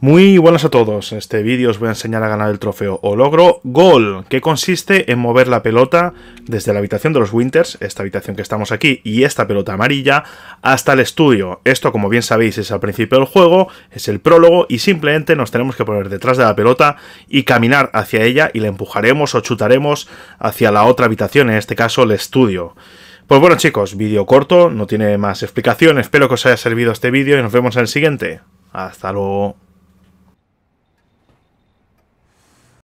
Muy buenas a todos, en este vídeo os voy a enseñar a ganar el trofeo o logro Gol, que consiste en mover la pelota desde la habitación de los Winters, esta habitación que estamos aquí y esta pelota amarilla, hasta el estudio. Esto como bien sabéis es al principio del juego, es el prólogo y simplemente nos tenemos que poner detrás de la pelota y caminar hacia ella y la empujaremos o chutaremos hacia la otra habitación, en este caso el estudio. Pues bueno chicos, vídeo corto, no tiene más explicación, espero que os haya servido este vídeo y nos vemos en el siguiente. Hasta luego.